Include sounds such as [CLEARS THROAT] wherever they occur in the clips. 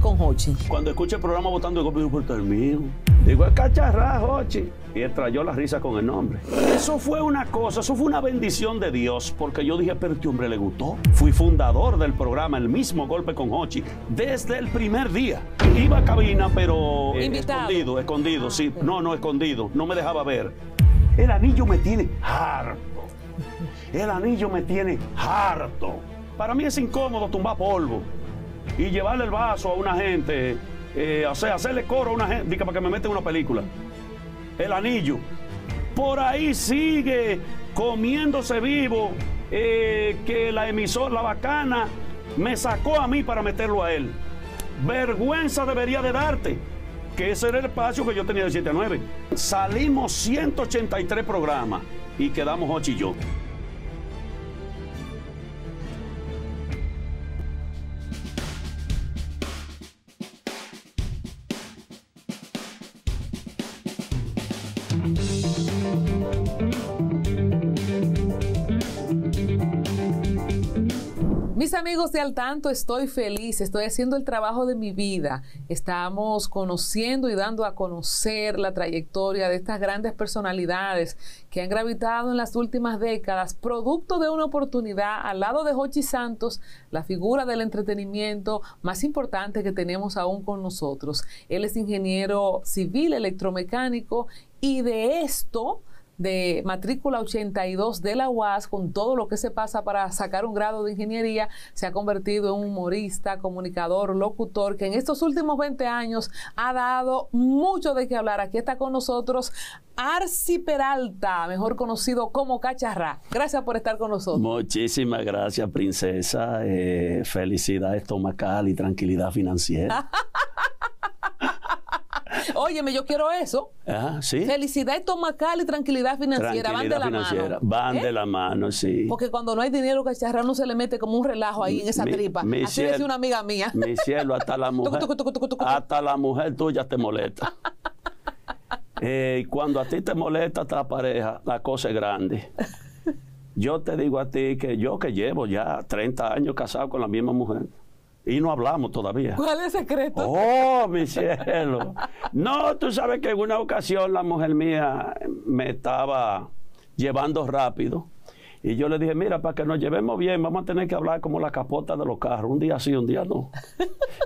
con Hochi? Cuando escuché el programa votando el Golpe por el mío. Digo, es cacharra, Hochi. Y él trayó la risa con el nombre. Eso fue una cosa, eso fue una bendición de Dios, porque yo dije, pero este hombre le gustó. Fui fundador del programa, el mismo golpe con Hochi, desde el primer día. Iba a cabina, pero escondido, escondido, ah, sí. No, no, escondido, no me dejaba ver. El anillo me tiene harto. El anillo me tiene harto. Para mí es incómodo tumbar polvo y llevarle el vaso a una gente, eh, hacerle coro a una gente, para que me meten una película. El anillo. Por ahí sigue comiéndose vivo eh, que la emisora, la bacana, me sacó a mí para meterlo a él. Vergüenza debería de darte, que ese era el espacio que yo tenía de 7 9. Salimos 183 programas y quedamos 8 y yo. amigos de Al Tanto, estoy feliz, estoy haciendo el trabajo de mi vida. Estamos conociendo y dando a conocer la trayectoria de estas grandes personalidades que han gravitado en las últimas décadas, producto de una oportunidad al lado de Hochi Santos, la figura del entretenimiento más importante que tenemos aún con nosotros. Él es ingeniero civil electromecánico y de esto de matrícula 82 de la UAS, con todo lo que se pasa para sacar un grado de ingeniería, se ha convertido en un humorista, comunicador, locutor, que en estos últimos 20 años ha dado mucho de qué hablar. Aquí está con nosotros Arci Peralta, mejor conocido como Cacharra. Gracias por estar con nosotros. Muchísimas gracias, princesa. Eh, felicidad estomacal y tranquilidad financiera. [LAUGHS] Óyeme, yo quiero eso. ¿sí? Felicidad estomacal y tranquilidad financiera van de la mano. Van ¿Eh? de la mano, sí. Porque cuando no hay dinero, que no se le mete como un relajo ahí en esa tripa. Así decía una amiga mía. Mi cielo, hasta la [LAUGHS] mujer. hasta la mujer tuya te molesta. [LAUGHS] eh, cuando a ti te molesta esta pareja, la cosa es grande. [LAUGHS] Yo te digo a ti que yo que llevo ya 30 años casado con la misma mujer, y no hablamos todavía. ¿Cuál es el secreto? Oh, mi cielo. No, tú sabes que en una ocasión la mujer mía me estaba llevando rápido. Y yo le dije, mira, para que nos llevemos bien, vamos a tener que hablar como la capota de los carros. Un día sí, un día no.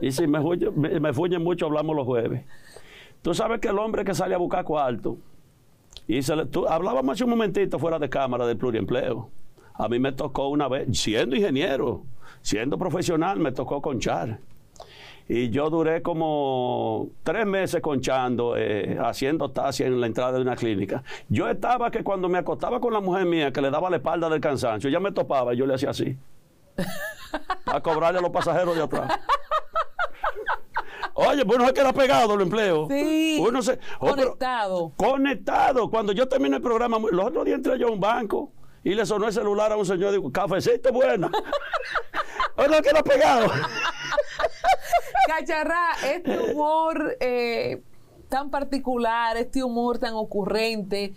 y si me, fuñen me, fui mucho, hablamos los jueves. Tú sabes que el hombre que sale a buscar cuarto, y se le, tú, hablábamos hace un momentito fuera de cámara del pluriempleo. A mí me tocó una vez, siendo ingeniero, Siendo profesional me tocó conchar. Y yo duré como tres meses conchando, eh, haciendo taxi en la entrada de una clínica. Yo estaba que cuando me acostaba con la mujer mía, que le daba la espalda del cansancio, ella me topaba y yo le hacía así. [LAUGHS] a cobrarle a los pasajeros de atrás. Oye, pues se queda pegado el empleo. Sí. Oh, conectado. conectado. Cuando yo terminé el programa, los otros días entré yo a un banco y le sonó el celular a un señor. y Digo, cafecito buena. [LAUGHS] ¿O no, que pegado! [LAUGHS] Cacharra, este humor eh, tan particular, este humor tan ocurrente,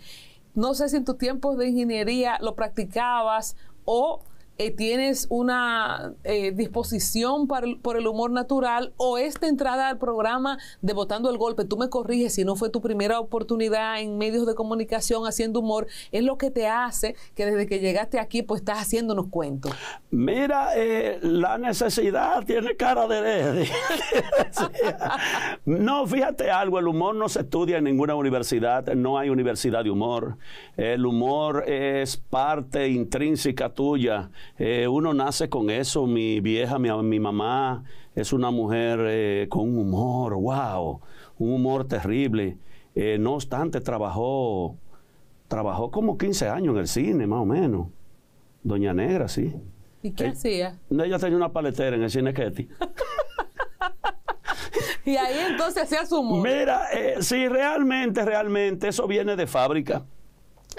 no sé si en tus tiempos de ingeniería lo practicabas o eh, tienes una eh, disposición por el humor natural o esta entrada al programa de Botando el Golpe, tú me corriges si no fue tu primera oportunidad en medios de comunicación haciendo humor, es lo que te hace que desde que llegaste aquí pues estás haciéndonos cuentos. Mira, eh, la necesidad tiene cara de... de [LAUGHS] no, fíjate algo, el humor no se estudia en ninguna universidad, no hay universidad de humor, el humor es parte intrínseca tuya eh, uno nace con eso, mi vieja, mi, mamá es una mujer eh, con un humor, wow, un humor terrible. Eh, no obstante, trabajó, trabajó como 15 años en el cine, más o menos. Doña Negra, sí. ¿Y qué hacía? Ella tenía una paletera en el cine Ketty. [LAUGHS] y ahí entonces se humor. Mira, sí, realmente, realmente, eso viene de fábrica.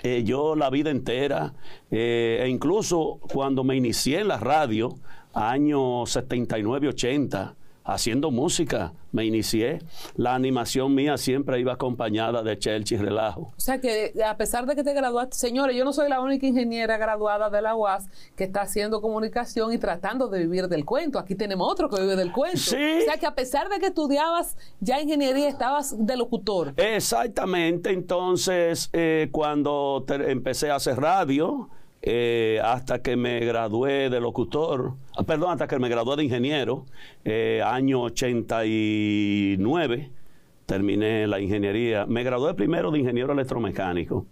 Eh, yo la vida entera, eh, e incluso cuando me inicié en la radio, años 79, 80, haciendo música me inicié. La animación mía siempre iba acompañada de y relajo. O sea que eh, a pesar de que te graduaste, señores, yo no soy la única ingeniera graduada de la UAS que está haciendo comunicación y tratando de vivir del cuento. Aquí tenemos otro que vive del cuento. Sí. O sea que a pesar de que estudiabas ya ingeniería, estabas de locutor. Exactamente. Entonces, eh, cuando empecé a hacer radio, eh, hasta que me gradué de locutor, ah, perdón, hasta que me gradué de ingeniero, eh, año 89, terminé la ingeniería. Me gradué primero de ingeniero electromecánico,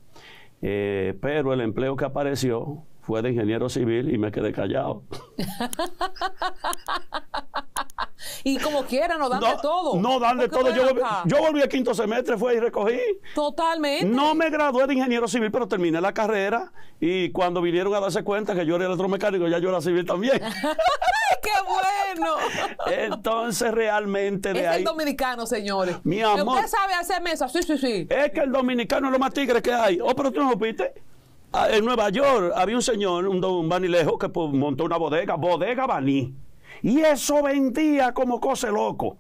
eh, pero el empleo que apareció fue de ingeniero civil y me quedé callado. y como quiera, no dan de todo. No dan de todo. Yo volví, yo al quinto semestre, fue y recogí. Totalmente. No me gradué de ingeniero civil, pero terminé la carrera y cuando vinieron a darse cuenta que yo era electromecánico, ya yo era civil también. [LAUGHS] ¡Qué bueno! Entonces, realmente de es el dominicano, señores. Mi amor. Usted sabe hacer mesa, sí, sí, sí. Es que el dominicano es lo más tigre que hay. Oh, pero tú no lo viste Ah, en Nueva York había un señor, un don que pues, montó una bodega, bodega Baní. Y eso vendía como cosa loco.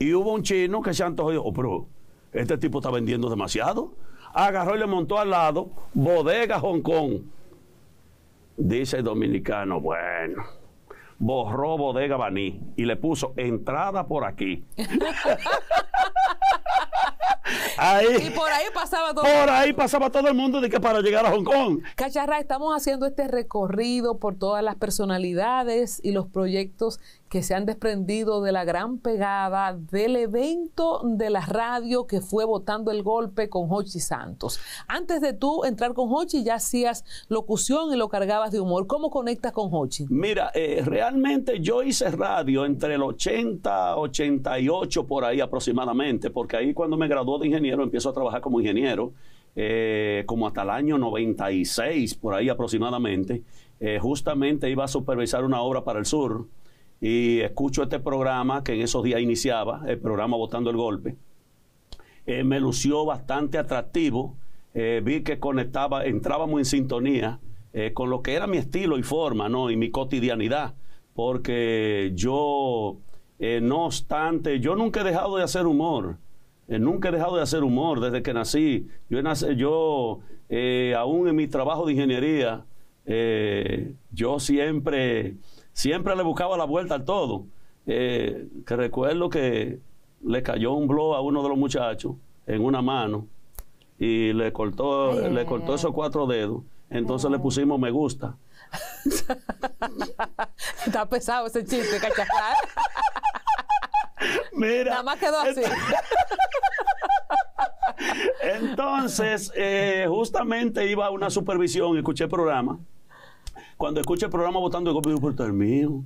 Y hubo un chino que se antojó, oh, pero este tipo está vendiendo demasiado. Agarró y le montó al lado, bodega Hong Kong. Dice el dominicano, bueno, borró bodega Baní y le puso entrada por aquí. [LAUGHS] y por ahí pasaba todo. Por el mundo. ahí pasaba todo el mundo de que para llegar a Hong Kong. Cacharra, estamos haciendo este recorrido por todas las personalidades y los proyectos que se han desprendido de la gran pegada del evento de la radio que fue votando el golpe con Hochi Santos. Antes de tú entrar con Hochi ya hacías locución y lo cargabas de humor. ¿Cómo conectas con Hochi? Mira, eh, realmente yo hice radio entre el 80, 88 por ahí aproximadamente, porque ahí cuando me graduó de ingeniero empiezo a trabajar como ingeniero. Eh, como hasta el año 96, por ahí aproximadamente, eh, justamente iba a supervisar una obra para el sur, y escucho este programa que en esos días iniciaba, el programa Votando el Golpe. Eh, me lució bastante atractivo, eh, vi que conectaba, entrábamos en sintonía eh, con lo que era mi estilo y forma, ¿no? Y mi cotidianidad, porque yo, no obstante, yo nunca he dejado de hacer humor, nunca he dejado de hacer humor desde que nací. Yo, nací, yo aún en mi trabajo de ingeniería, yo siempre siempre le buscaba la vuelta al todo. Eh, que recuerdo que le cayó un blow a uno de los muchachos en una mano y le cortó, le cortó esos cuatro dedos. Entonces le pusimos me gusta. [LAUGHS] Está pesado ese chiste, cachacar. [LAUGHS] Mira. Nada más quedó así. [LAUGHS] Entonces, eh, justamente iba a una supervisión, escuché el programa cuando escuché el programa votando de golpe, por el mío.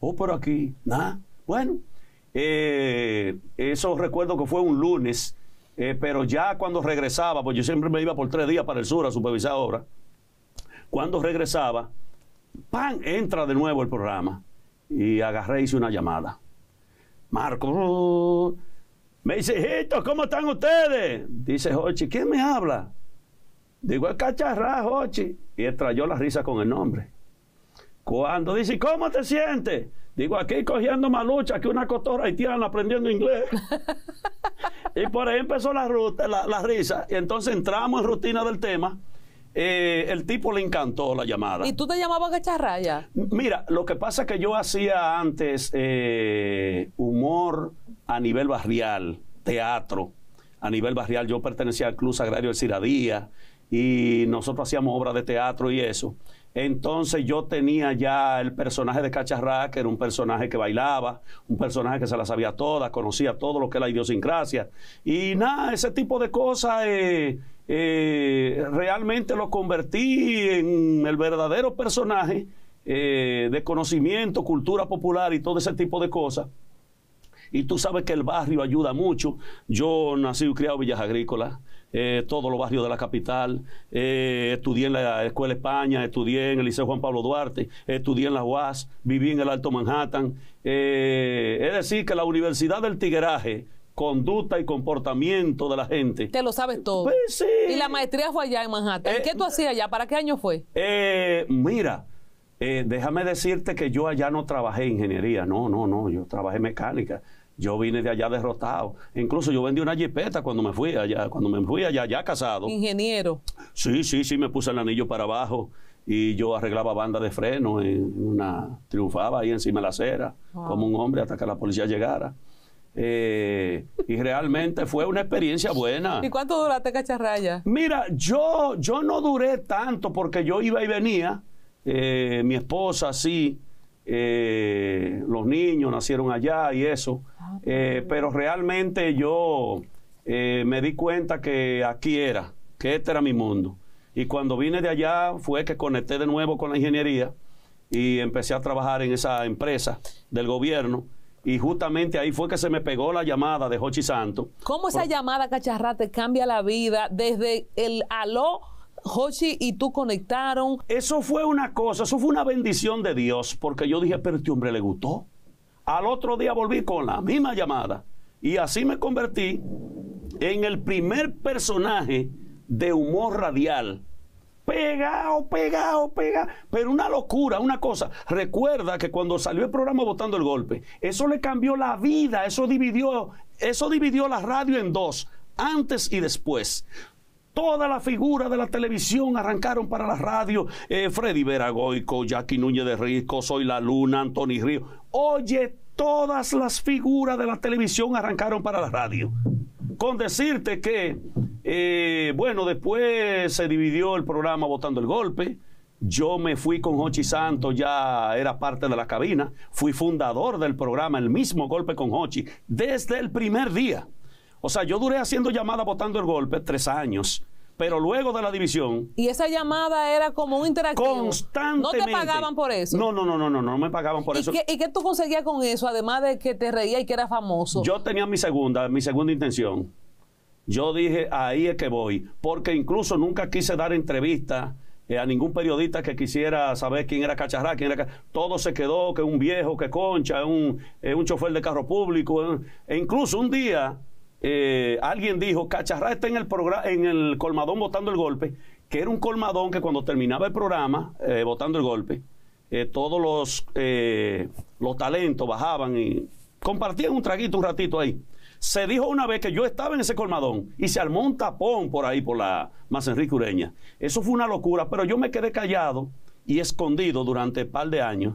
Oh, por aquí, nada. Bueno, eh, eso recuerdo que fue un lunes, eh, pero ya cuando regresaba, pues yo siempre me iba por tres días para el sur a supervisar obra Cuando regresaba, ¡pam! Entra de nuevo el programa. Y agarré y hice una llamada. Marco, me dice, esto, ¿cómo están ustedes? Dice Hochi, ¿quién me habla? Digo, el cacharra, Hochi. Y extrayó la risa con el nombre. Cuando dice, ¿cómo te sientes? Digo, aquí cogiendo malucha, que una cotorra haitiana aprendiendo inglés. [LAUGHS] y por ahí empezó la, risa. Y entonces entramos en rutina del tema. Eh, el tipo le encantó la llamada. ¿Y tú te llamabas Gacharraya? Mira, lo que pasa es que yo hacía antes eh, humor a nivel barrial, teatro. A nivel barrial, yo pertenecía al Club Sagrario El Ciradía y nosotros hacíamos obras de teatro y eso. Entonces yo tenía ya el personaje de Cacharra, que era un personaje que bailaba, un personaje que se la sabía toda, conocía todo lo que es la idiosincrasia. Y nada, ese tipo de cosas eh, eh, realmente lo convertí en el verdadero personaje eh, de conocimiento, cultura popular y todo ese tipo de cosas. Y tú sabes que el barrio ayuda mucho. Yo nací y criado en Villas Agrícolas. Eh, todos los barrios de la capital, eh, estudié en la Escuela España, estudié en el Liceo Juan Pablo Duarte, estudié en la UAS, viví en el Alto Manhattan. Eh, es decir, que la Universidad del Tigueraje conducta y comportamiento de la gente. Te lo sabes todo. Pues y la maestría fue allá en Manhattan. ¿Qué tú hacías allá? ¿Para qué año fue? mira, déjame decirte que yo allá no trabajé ingeniería, no, no, no, yo trabajé mecánica. Yo vine de allá derrotado. Incluso yo vendí una jipeta cuando me fui allá, cuando me fui allá, ya casado. Ingeniero. Sí, sí, sí, me puse el anillo para abajo y yo arreglaba banda de freno en una triunfaba ahí encima de la acera como un hombre hasta que la policía llegara. Eh, y realmente fue una experiencia buena. ¿Y cuánto duraste cacharraya? Mira, yo, yo no duré tanto porque yo iba y venía, eh, mi esposa sí, eh, los niños nacieron allá y eso, ah, eh, pero realmente yo eh, me di cuenta que aquí era, que este era mi mundo. Y cuando vine de allá fue que conecté de nuevo con la ingeniería y empecé a trabajar en esa empresa del gobierno. Y justamente ahí fue que se me pegó la llamada de Hochi Santo. ¿Cómo esa llamada, cacharrate, cambia la vida desde el aló Joshi y tú conectaron. Eso fue una cosa, eso fue una bendición de Dios, porque yo dije, pero este hombre le gustó. Al otro día volví con la misma llamada. Y así me convertí en el primer personaje de humor radial. Pegado, pegado, pegao... Pero una locura, una cosa. Recuerda que cuando salió el programa Votando el Golpe, eso le cambió la vida, eso dividió, eso dividió la radio en dos, antes y después. Todas las figuras de la televisión arrancaron para la radio. Eh, Freddy Veragoico, Jackie Núñez de Risco, Soy la Luna, Anthony Río. Oye, todas las figuras de la televisión arrancaron para la radio. Con decirte que, eh, bueno, después se dividió el programa votando el golpe. Yo me fui con Hochi Santos, ya era parte de la cabina. Fui fundador del programa, el mismo golpe con Hochi, desde el primer día. O sea, yo duré haciendo llamadas votando el golpe tres años pero luego de la división. Y esa llamada era como un interactivo. Constantemente. No te pagaban por eso. No, no, no, no, no, no me pagaban por eso. ¿Y qué tú conseguías con eso, además de que te reía y que era famoso? Yo tenía mi segunda, mi segunda intención. Yo dije, ahí es que voy, porque incluso nunca quise dar entrevista... Eh, a ningún periodista que quisiera saber quién era Cacharra, quién era... Todo se quedó, que un viejo, que concha, un, eh, un chofer de carro público. Eh, e incluso un día eh, alguien dijo, Cacharrá está en el, en el colmadón votando el golpe, que era un colmadón que cuando terminaba el programa, votando eh, el golpe, eh, todos los, los talentos bajaban y compartían un traguito un ratito ahí. Se dijo una vez que yo estaba en ese colmadón y se armó un tapón por ahí, por la más Enrique Ureña. Eso fue una locura, pero yo me quedé callado y escondido durante un par de años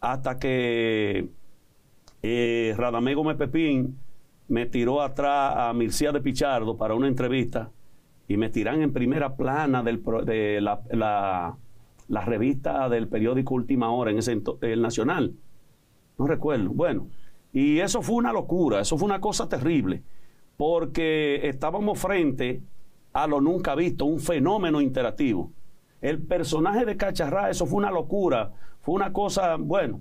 hasta que eh, Radamé Gómez Pepín me tiró atrás a Mircía de Pichardo para una entrevista y me tiran en primera plana de la, la, revista del periódico Última Hora, en ese el Nacional. No recuerdo. Bueno, y eso fue una locura, eso fue una cosa terrible, porque estábamos frente a lo nunca visto, un fenómeno interactivo. El personaje de Cacharrá, eso fue una locura, fue una cosa, bueno,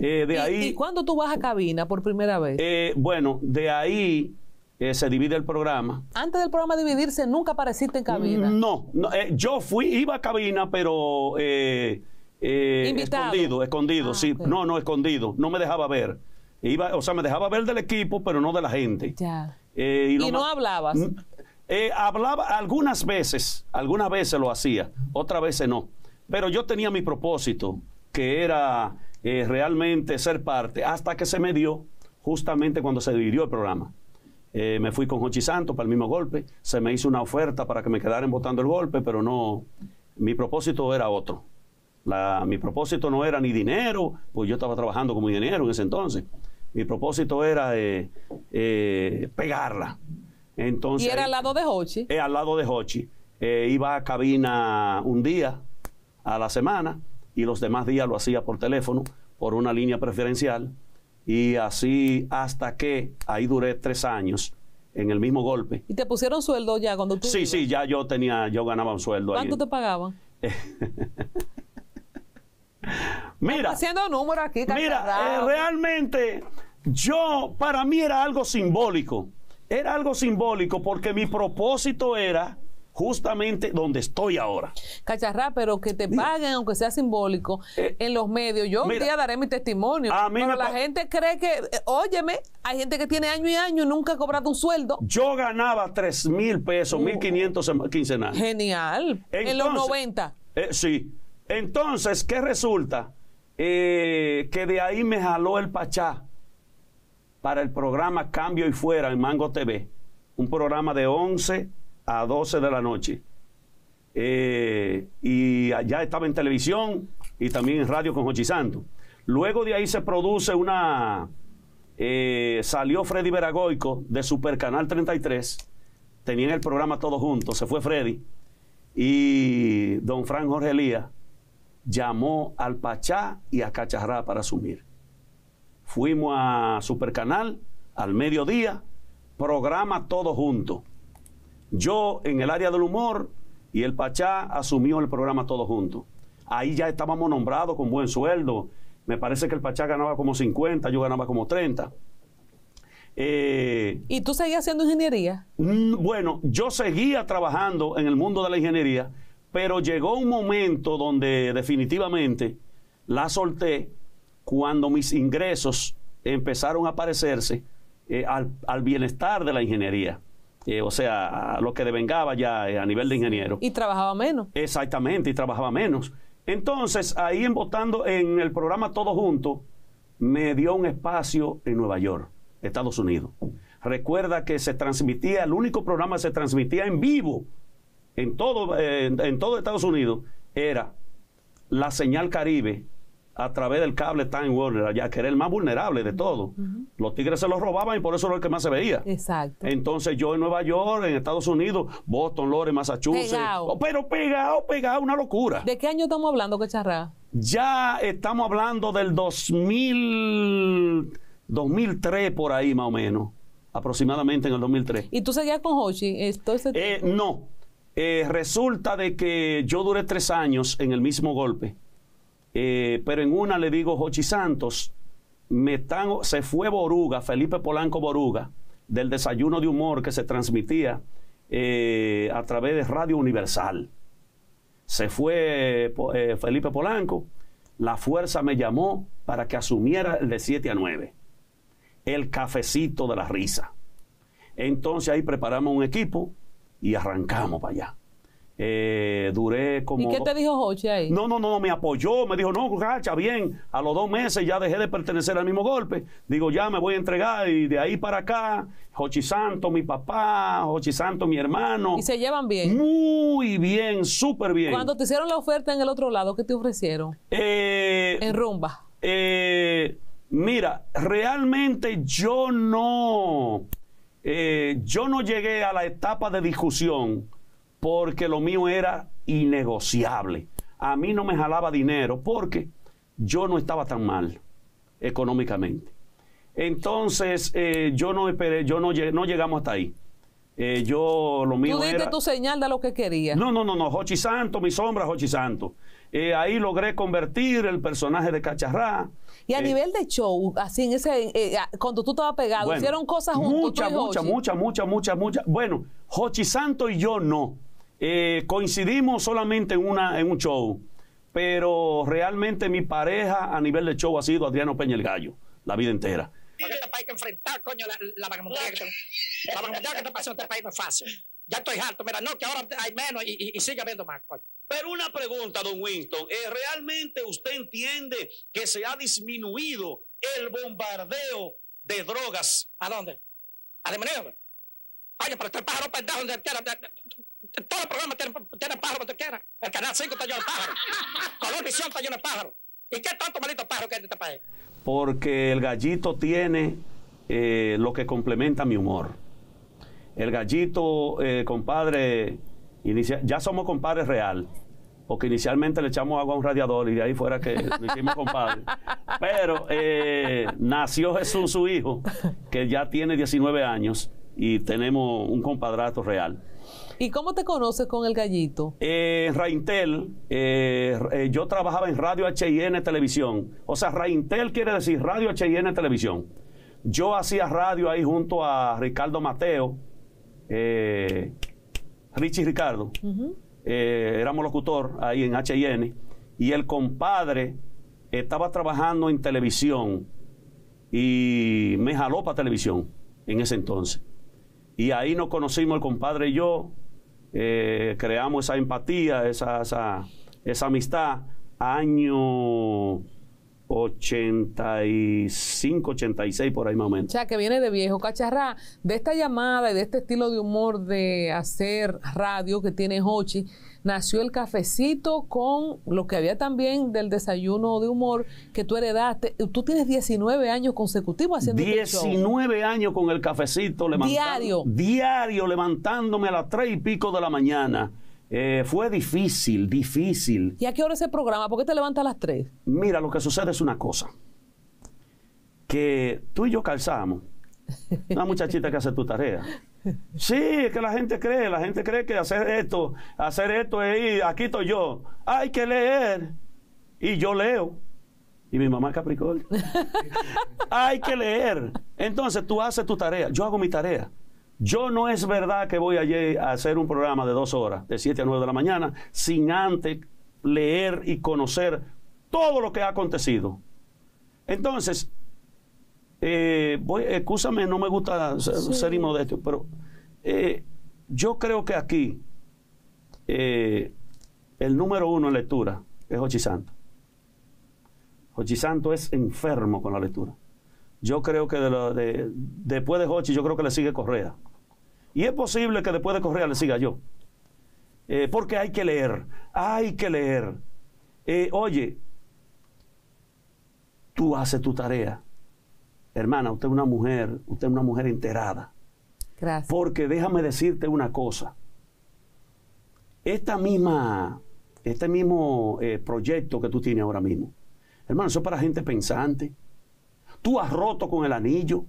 eh, de ahí... ¿Y cuándo tú vas a cabina por primera vez? Eh, bueno, de ahí eh, se divide el programa. Antes del programa dividirse, nunca apareciste en cabina. Mm, no, no eh, yo fui, iba a cabina, pero... escondido, escondido, ah, sí. No, no, escondido. No me dejaba ver. Iba, o sea, me dejaba ver del equipo, pero no de la gente. Ya. y no hablabas. Mm, eh, hablaba algunas veces, algunas veces lo hacía, otras veces no. Pero yo tenía mi propósito, que era eh, realmente ser parte, hasta que se me dio justamente cuando se dividió el programa. Eh, me fui con Jochi Santos para el mismo golpe, se me hizo una oferta para que me quedaran votando el golpe, pero no, mi propósito era otro. mi propósito no era ni dinero, pues yo estaba trabajando como dinero en ese entonces. Mi propósito era pegarla, entonces, y era al lado de Hochi. Eh, al lado de Hochi. Eh, iba a cabina un día a la semana y los demás días lo hacía por teléfono, por una línea preferencial. Y así hasta que ahí duré tres años en el mismo golpe. ¿Y te pusieron sueldo ya cuando tú.? Sí, sí, ya yo tenía, yo ganaba un sueldo. ¿Cuánto te pagaban? [LAUGHS] mira. haciendo número aquí, Mira, eh, realmente yo, para mí era algo simbólico era algo simbólico porque mi propósito era justamente donde estoy ahora. Cacharrá, pero que te paguen, aunque sea simbólico, eh, en los medios. Yo un día daré mi testimonio. pero la gente cree que, eh, óyeme, hay gente que tiene año y año y nunca ha cobrado un sueldo. Yo ganaba 3 mil pesos, 1.500 uh. quincenales. Genial. en los 90. Eh, sí. Entonces, ¿qué resulta? que de ahí me jaló el pachá para el programa Cambio y Fuera en Mango TV. Un programa de 11 a 12 de la noche. Eh, y allá estaba en televisión y también en radio con Jochi Santo. Luego de ahí se produce una. Eh, salió Freddy Veragoico de Supercanal 33. Tenían el programa todos juntos. Se fue Freddy. Y don Fran Jorge Elías llamó al Pachá y a Cacharrá para asumir fuimos a Supercanal al mediodía, programa todo junto. Yo en el área del humor y el Pachá asumió el programa todo junto. Ahí ya estábamos nombrados con buen sueldo. Me parece que el Pachá ganaba como 50, yo ganaba como 30. Eh, ¿Y tú seguías haciendo ingeniería? Mm, bueno, yo seguía trabajando en el mundo de la ingeniería, pero llegó un momento donde definitivamente la solté cuando mis ingresos empezaron a parecerse eh, al, bienestar de la ingeniería. Eh, o sea, lo que devengaba ya eh, a nivel de ingeniero. Y trabajaba menos. Exactamente, y trabajaba menos. Entonces, ahí en votando en el programa Todo Junto, me dio un espacio en Nueva York, Estados Unidos. Recuerda que se transmitía, el único programa que se transmitía en vivo en todo, en todo Estados Unidos era la señal Caribe a través del cable Time Warner ya que era el más vulnerable de todo. Los tigres se los robaban y por eso era el que más se veía. Exacto. Entonces yo en Nueva York, en Estados Unidos, Boston, Lore, Massachusetts. Oh, pero pegado, pegado, una locura. ¿De qué año estamos hablando, Cacharra? Ya estamos hablando del 2000, 2003 por ahí más o menos, aproximadamente en el 2003. ¿Y tú seguías con Hoshi? Eh, eh, no. Eh, resulta de que yo duré tres años en el mismo golpe. Eh, pero en una le digo, Jochi Santos, me se fue Boruga, Felipe Polanco Boruga, del desayuno de humor que se transmitía eh, a través de Radio Universal. Se fue eh, Felipe Polanco, la fuerza me llamó para que asumiera el de 7 a 9, el cafecito de la risa. Entonces ahí preparamos un equipo y arrancamos para allá. Eh, duré como. ¿Y qué te dijo Hochi ahí? No, no, no, me apoyó, me dijo, no, gacha, bien. A los dos meses ya dejé de pertenecer al mismo golpe. Digo, ya me voy a entregar y de ahí para acá, Hochi Santo, mi papá, Hochi Santo, mi hermano. ¿Y se llevan bien? Muy bien, súper bien. Cuando te hicieron la oferta en el otro lado, ¿qué te ofrecieron? Eh, en rumba. Eh, mira, realmente yo no. yo no llegué a la etapa de discusión porque lo mío era innegociable. A mí no me jalaba dinero porque yo no estaba tan mal económicamente. Entonces, eh, yo no esperé, yo no, llegamos hasta ahí. Eh, yo lo mío. Tú diste era... tu señal de lo que querías. No, no, no, no. Hochi Santo, mi sombra, Jochi Santo. Eh, ahí logré convertir el personaje de Cacharrá. Y a nivel de show, así en ese, cuando tú estabas pegado, hicieron cosas juntos. Mucha, muchas, muchas, muchas, muchas, muchas. Bueno, Jochi Santo y yo no. Eh, coincidimos solamente en, una, en un show, pero realmente mi pareja a nivel de show ha sido Adriano Peña el Gallo, la vida entera. Hay que enfrentar, coño, la, la que, la que te pasó en este país no es fácil. Ya estoy harto, mira, no, que ahora hay menos y, y, sigue habiendo más, coño. Pero una pregunta, don Winston, ¿eh, ¿realmente usted entiende que se ha disminuido el bombardeo de drogas? ¿A dónde? ¿A demonios? Oye, pero este pájaro pendejo donde quiera, todo el programa tiene, tiene pájaro cuando quiera. El canal 5 está lleno de pájaros. Color Visión está lleno de pájaros. ¿Y qué tanto malito pájaro que hay en este país? Porque el gallito tiene eh, lo que complementa mi humor. El gallito, eh, compadre, inicia, ya somos compadres real porque inicialmente le echamos agua a un radiador y de ahí fuera que lo hicimos compadre. Pero eh, nació Jesús, su hijo, que ya tiene 19 años, y tenemos un compadrato real. ¿Y cómo te conoces con el gallito? Eh, Raintel, eh, eh, yo trabajaba en Radio H&N Televisión. O sea, Raintel quiere decir Radio H&N Televisión. Yo hacía radio ahí junto a Ricardo Mateo, eh, Richie Ricardo. Eh, éramos locutor ahí en H&N Y el compadre estaba trabajando en televisión y me jaló para televisión en ese entonces. Y ahí nos conocimos el compadre y yo, eh, creamos esa empatía, esa, esa, esa amistad. Año 85, 86 por ahí más o sea, que viene de viejo. cacharrá de esta llamada y de este estilo de humor de hacer radio que tiene Hochi, nació el cafecito con lo que había también del desayuno de humor que tú heredaste. Tú tienes 19 años consecutivos haciendo 19 este años con el cafecito levantando. Diario. Diario, levantándome a las 3 y pico de la mañana eh, fue difícil, difícil. ¿Y a qué hora ese programa? ¿Por qué te levantas a las 3? Mira, lo que sucede es una cosa. Que tú y yo calzamos. Una muchachita que hace tu tarea. Sí, es que la gente cree, la gente cree que hacer esto, hacer esto es aquí estoy yo. Hay que leer. Y yo leo. Y mi mamá es [LAUGHS] Hay que leer. Entonces tú haces tu tarea. Yo hago mi tarea. Yo no es verdad que voy a hacer un programa de dos horas, de 7 a 9 de la mañana, sin antes leer y conocer todo lo que ha acontecido. Entonces, eh, no me gusta ser, inmodesto, pero eh, yo creo que aquí eh, el número uno en lectura es Hochi Santo. Hochi Santo es enfermo con la lectura. Yo creo que después de Hochi, yo creo que le sigue Correa. Y es posible que después de correr le siga yo. Eh, porque hay que leer, hay que leer. Eh, oye, tú haces tu tarea. Hermana, usted es una mujer, usted es una mujer enterada. Gracias. Porque déjame decirte una cosa. Esta misma, este mismo eh, proyecto que tú tienes ahora mismo, hermano, eso es para gente pensante. Tú has roto con el anillo.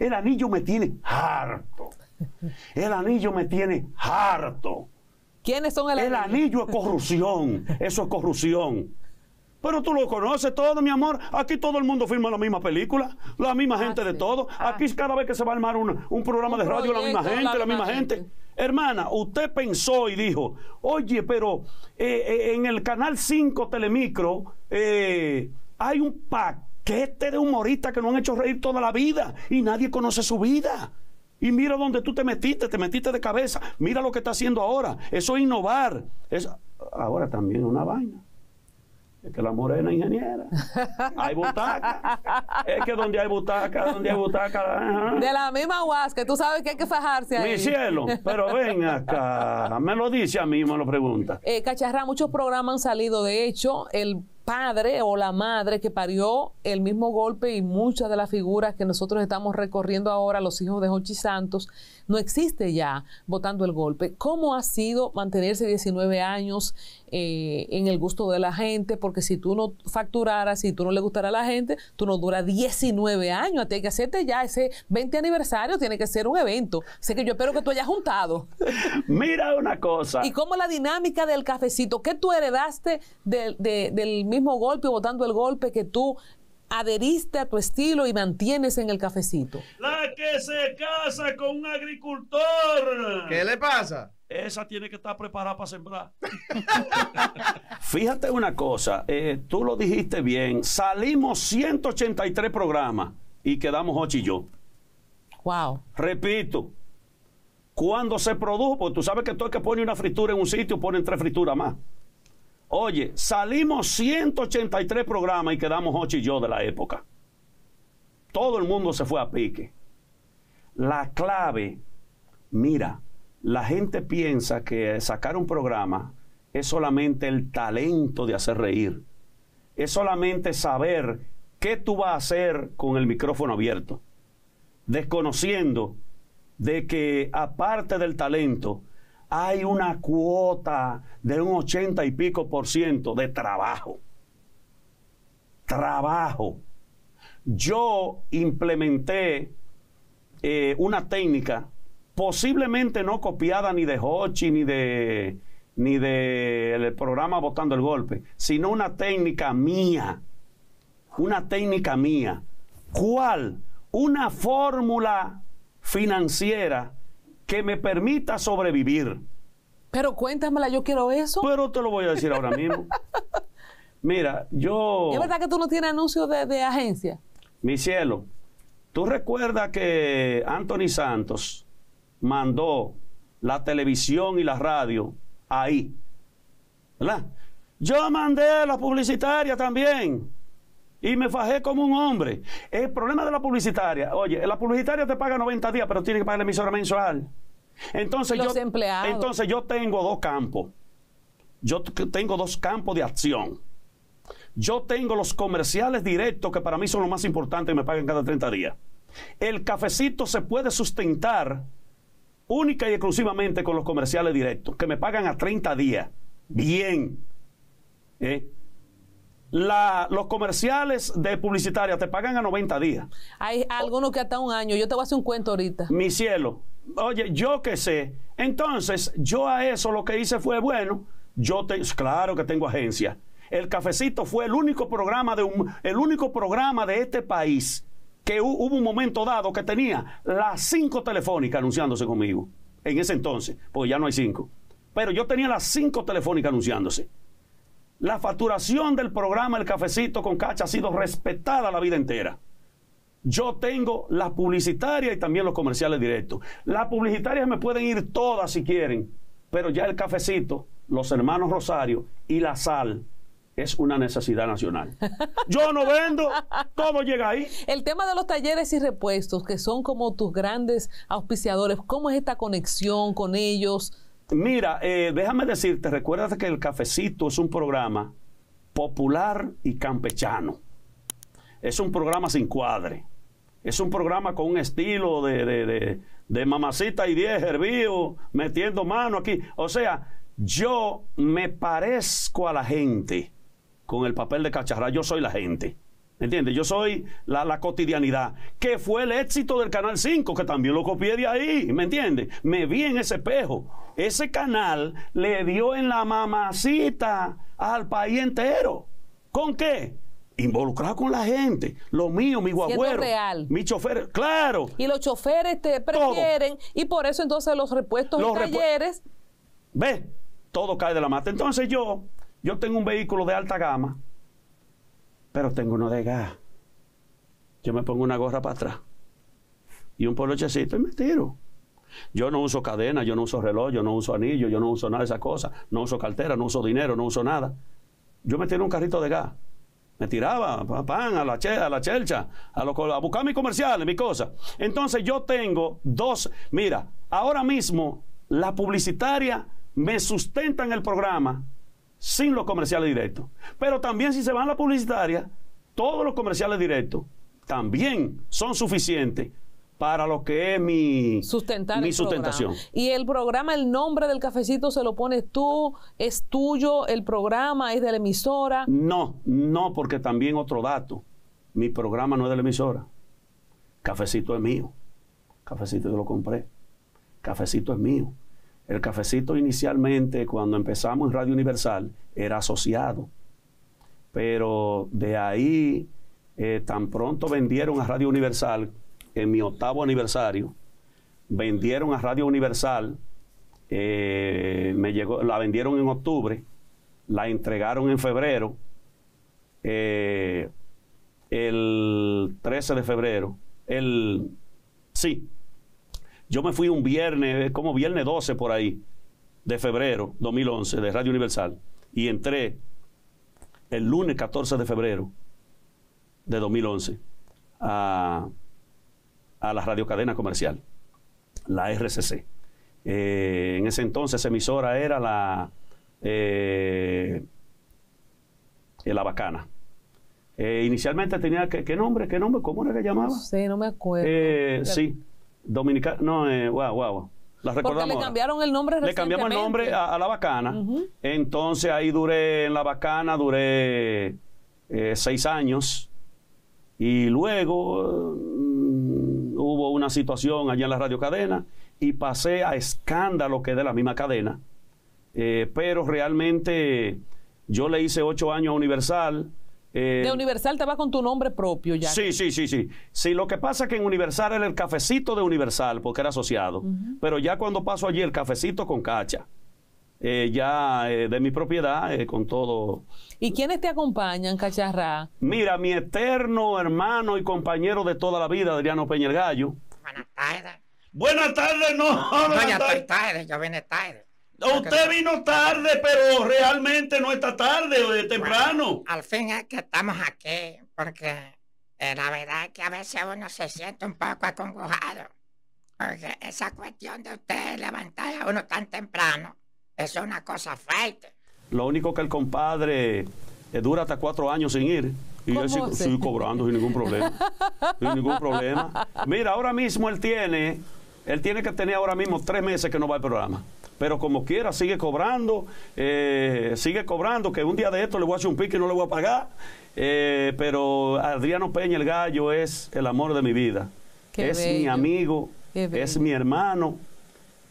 El anillo me tiene harto. [LAUGHS] El anillo me tiene harto. ¿Quiénes son el, anillo? El anillo es corrupción. [LAUGHS] Eso es corrupción. Pero tú lo conoces todo, mi amor. Aquí todo el mundo firma la misma película, la misma ah, gente de todo. Ah. Aquí cada vez que se va a armar un programa de radio, la misma gente, la, misma gente. Hermana, usted pensó y dijo, oye, pero eh, eh, en el Canal 5 Telemicro eh, hay un paquete de humoristas que no han hecho reír toda la vida y nadie conoce su vida. Y mira donde tú te metiste, te metiste de cabeza. Mira lo que está haciendo ahora. Eso es innovar. ahora también una vaina. Es que la morena ingeniera. Hay butacas. Es que donde hay butacas, donde hay butacas. De la misma huasca. tú sabes que hay que fajarse ahí. Mi cielo, pero ven acá. Me lo dice a mí, me lo pregunta. Eh, Cacharra, muchos programas han salido. De hecho, el padre o la madre que parió el mismo golpe y muchas de las figuras que nosotros estamos recorriendo ahora, los hijos de Jochi Santos, no existe ya votando el golpe. ¿Cómo ha sido mantenerse 19 años eh, en el gusto de la gente? Porque si tú no facturaras, si tú no le gustara a la gente, tú no duras 19 años. Tienes que hacerte ya ese 20 aniversario, tiene que ser un evento. Sé que yo espero que tú hayas juntado. Mira una cosa. ¿Y cómo la dinámica del cafecito? ¿Qué tú heredaste del mismo golpe, votando el golpe que tú adheriste a tu estilo y mantienes en el cafecito. La que se casa con un agricultor. ¿Qué le pasa? Esa tiene que estar preparada para sembrar. [LAUGHS] Fíjate una cosa, eh, tú lo dijiste bien, salimos 183 programas y quedamos ocho y yo. Wow. Repito, cuando se produjo, porque tú sabes que todo el que pone una fritura en un sitio pone tres frituras más. Oye, salimos 183 programas y quedamos ocho y yo de la época. Todo el mundo se fue a pique. La clave, mira, la gente piensa que sacar un programa es solamente el talento de hacer reír. Es solamente saber qué tú vas a hacer con el micrófono abierto. Desconociendo de que aparte del talento, hay una mm. cuota de un ochenta y pico por ciento de trabajo. Trabajo. Yo implementé eh, una técnica posiblemente no copiada ni de Hochi ni ni del programa Botando el Golpe, sino una técnica mía, una técnica mía. ¿Cuál? Una fórmula financiera que me permita sobrevivir. Pero cuéntamela, yo quiero eso. Pero te lo voy a decir ahora mismo. Mira, yo... ¿Es verdad que tú no tienes anuncios de, de agencia? Mi cielo, tú recuerdas que Anthony Santos mandó la televisión y la radio ahí, ¿verdad? Yo mandé la publicitaria también. Y me fajé como un hombre. El problema de la publicitaria, oye, la publicitaria te paga 90 días, pero tiene que pagar la emisora mensual. Entonces, yo, entonces yo tengo dos campos. Yo tengo dos campos de acción. Yo tengo los comerciales directos que para mí son los más importantes y me pagan cada 30 días. El cafecito se puede sustentar única y exclusivamente con los comerciales directos, que me pagan a 30 días. Bien. ¿Eh? los comerciales de publicitaria te pagan a 90 días. Hay algunos que hasta un año. Yo te voy a hacer un cuento ahorita. Mi cielo. Oye, yo qué sé. Entonces, yo a eso lo que hice fue, bueno, yo te, claro que tengo agencia. El cafecito fue el único programa de un, el único programa de este país que hubo un momento dado que tenía las cinco telefónicas anunciándose conmigo. En ese entonces, porque ya no hay cinco. Pero yo tenía las cinco telefónicas anunciándose. La facturación del programa El Cafecito con Cacha ha sido respetada la vida entera. Yo tengo las publicitarias y también los comerciales directos. Las publicitarias me pueden ir todas si quieren, pero ya el cafecito, los hermanos Rosario y la sal es una necesidad nacional. [LAUGHS] Yo no vendo, ¿cómo llega ahí? El tema de los talleres y repuestos, que son como tus grandes auspiciadores, ¿cómo es esta conexión con ellos? Mira, eh, déjame decirte, recuérdate que el cafecito es un programa popular y campechano. Es un programa sin cuadre. Es un programa con un estilo de, mamacita y diez hervío, metiendo mano aquí. O sea, yo me parezco a la gente con el papel de cacharra. Yo soy la gente. ¿Me entiendes? Yo soy la, cotidianidad. Que fue el éxito del Canal 5, que también lo copié de ahí. ¿Me entiendes? Me vi en ese espejo. Ese canal le dio en la mamacita al país entero. ¿Con qué? involucrado con la gente, lo mío, mi guagüero, mi chofer, claro. Y los choferes te prefieren y por eso entonces los repuestos los y talleres. Ve, todo cae de la mata. Entonces yo, yo tengo un vehículo de alta gama pero tengo uno de gas. Yo me pongo una gorra para atrás y un polochecito y me tiro. Yo no uso cadena, yo no uso reloj, yo no uso anillo, yo no uso nada de esas cosas. No uso cartera, no uso dinero, no uso nada. Yo me tiro un carrito de gas. Me tiraba, a la, a la chelcha, a, a buscar mis comerciales, mis cosas. Entonces yo tengo dos. Mira, ahora mismo la publicitaria me sustenta en el programa sin los comerciales directos. Pero también si se van a la publicitaria, todos los comerciales directos también son suficientes para lo que es mi, mi sustentación. Y el programa, el nombre del cafecito se lo pones tú, es tuyo, el programa es de la emisora. No, no, porque también otro dato, mi programa no es de la emisora, cafecito es mío, cafecito yo lo compré, cafecito es mío. El cafecito inicialmente, cuando empezamos en Radio Universal, era asociado. Pero de ahí, eh, tan pronto vendieron a Radio Universal, en mi octavo aniversario, vendieron a Radio Universal, eh, me llegó, la vendieron en octubre, la entregaron en febrero, eh, el 13 de febrero, el, sí, yo me fui un viernes, como viernes 12 por ahí, de febrero 2011, de Radio Universal, y entré el lunes 14 de febrero de 2011 a, a la radiocadena comercial, la RCC. Eh, en ese entonces emisora era la, eh, la Bacana. Eh, inicialmente tenía, ¿qué, ¿qué, nombre? ¿Qué nombre? ¿Cómo era que llamaba? Sí, no me acuerdo. sí, Dominicana, no, eh, guau, La recordamos. Porque le cambiaron el nombre Le cambiamos el nombre a, La Bacana. Entonces ahí duré en La Bacana, duré eh, seis años. Y luego mm, hubo una situación allá en la radio cadena y pasé a escándalo que de la misma cadena. Eh, pero realmente yo le hice ocho años a Universal de Universal te va con tu nombre propio ya. Sí, sí, sí, sí. Sí, lo que pasa es que en Universal era el cafecito de Universal, porque era asociado. Pero ya cuando paso allí, el cafecito con cacha. ya de mi propiedad, con todo. ¿Y quiénes te acompañan, Cacharra? Mira, mi eterno hermano y compañero de toda la vida, Adriano Peña Gallo. Buenas tardes. Buenas tardes, no. Buenas tardes, ya viene tarde. Usted vino tarde, pero realmente no está tarde o de temprano. al fin es que estamos aquí, porque eh, la verdad es que a veces uno se siente un poco acongojado. Porque esa cuestión de usted levantar a uno tan temprano es una cosa fuerte. Lo único que el compadre eh, dura hasta cuatro años sin ir. Y yo estoy cobrando sin ningún problema. sin ningún problema. Mira, ahora mismo él tiene él tiene que tener ahora mismo tres meses que no va al programa. Pero como quiera, sigue cobrando, eh, sigue cobrando, que un día de esto le voy a hacer un pique y no le voy a pagar. Eh, pero Adriano Peña el Gallo es el amor de mi vida. es mi amigo, es mi hermano,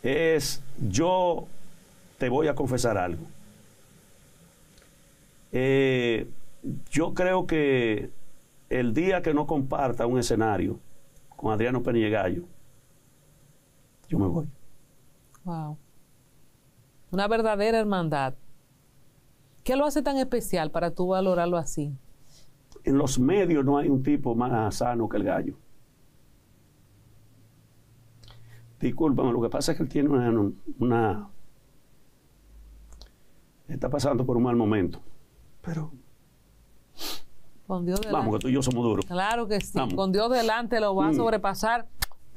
es yo te voy a confesar algo. Eh, yo creo que el día que no comparta un escenario con Adriano Peña el Gallo, yo me voy. Wow. Una verdadera hermandad. ¿Qué lo hace tan especial para tú valorarlo así? En los medios no hay un tipo más sano que el gallo. Disculpame, lo que pasa es que él tiene una, está pasando por un mal momento. Pero. Con Dios delante. Vamos, que tú y yo somos duros. Claro que sí. Con Dios delante lo va a mm. sobrepasar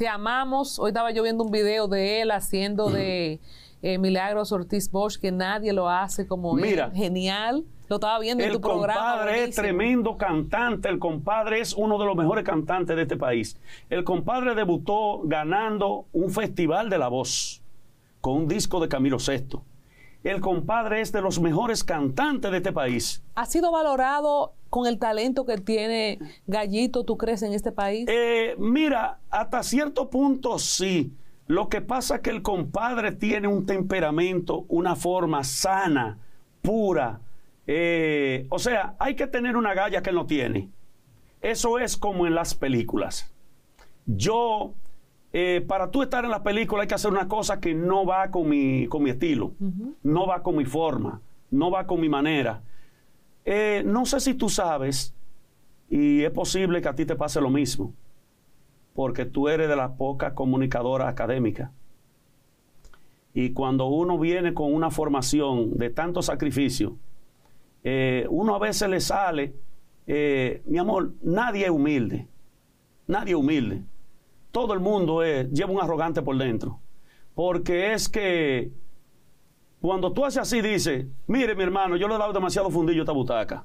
te amamos. Hoy estaba yo viendo un video de él haciendo de [CLEARS THROAT] eh, Milagros Ortiz Bosch, que nadie lo hace como Mira, Genial. Lo estaba viendo en tu programa. El compadre es tremendo cantante. El compadre es uno de los mejores cantantes de este país. El compadre debutó ganando un festival de la voz con un disco de Camilo VI. El compadre es de los mejores cantantes de este país. ¿Ha sido valorado con el talento que tiene Gallito, tú crees, en este país? Eh, mira, hasta cierto punto sí. Lo que pasa es que el compadre tiene un temperamento, una forma sana, pura. Eh, o sea, hay que tener una galla que no tiene. Eso es como en las películas. Yo eh, para tú estar en la película hay que hacer una cosa que no va con mi, con mi estilo, no va con mi forma, no va con mi manera. Eh, no sé si tú sabes, y es posible que a ti te pase lo mismo, porque tú eres de las pocas comunicadoras académicas. Y cuando uno viene con una formación de tanto sacrificio, eh, uno a veces le sale, mi amor, nadie es humilde, nadie es humilde todo el mundo eh, lleva un arrogante por dentro. Porque es que cuando tú haces así, dices, mire mi hermano, yo le he dado demasiado fundillo a esta butaca.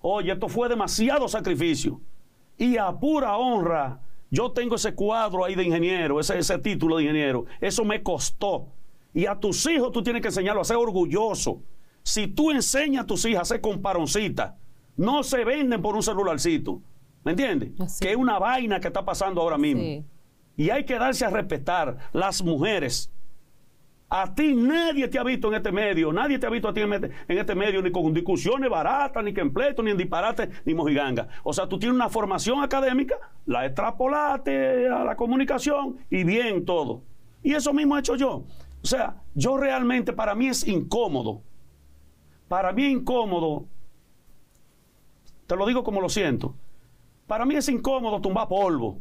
Oye, esto fue demasiado sacrificio. Y a pura honra, yo tengo ese cuadro ahí de ingeniero, ese, ese título de ingeniero. Eso me costó. Y a tus hijos tú tienes que enseñarlo a ser orgulloso. Si tú enseñas a tus hijas a ser comparoncitas, no se venden por un celularcito. ¿Me entiendes? Que es una vaina que está pasando ahora mismo. Y hay que darse a respetar las mujeres. A ti nadie te ha visto en este medio, nadie te ha visto a ti en este, este medio, ni con discusiones baratas, ni completo, ni en disparate, ni mojiganga. O sea, tú tienes una formación académica, la extrapolaste a la comunicación y bien todo. Y eso mismo he hecho yo. O sea, yo realmente, para mí es incómodo. Para mí incómodo, te lo digo como lo siento, para mí es incómodo tumbar polvo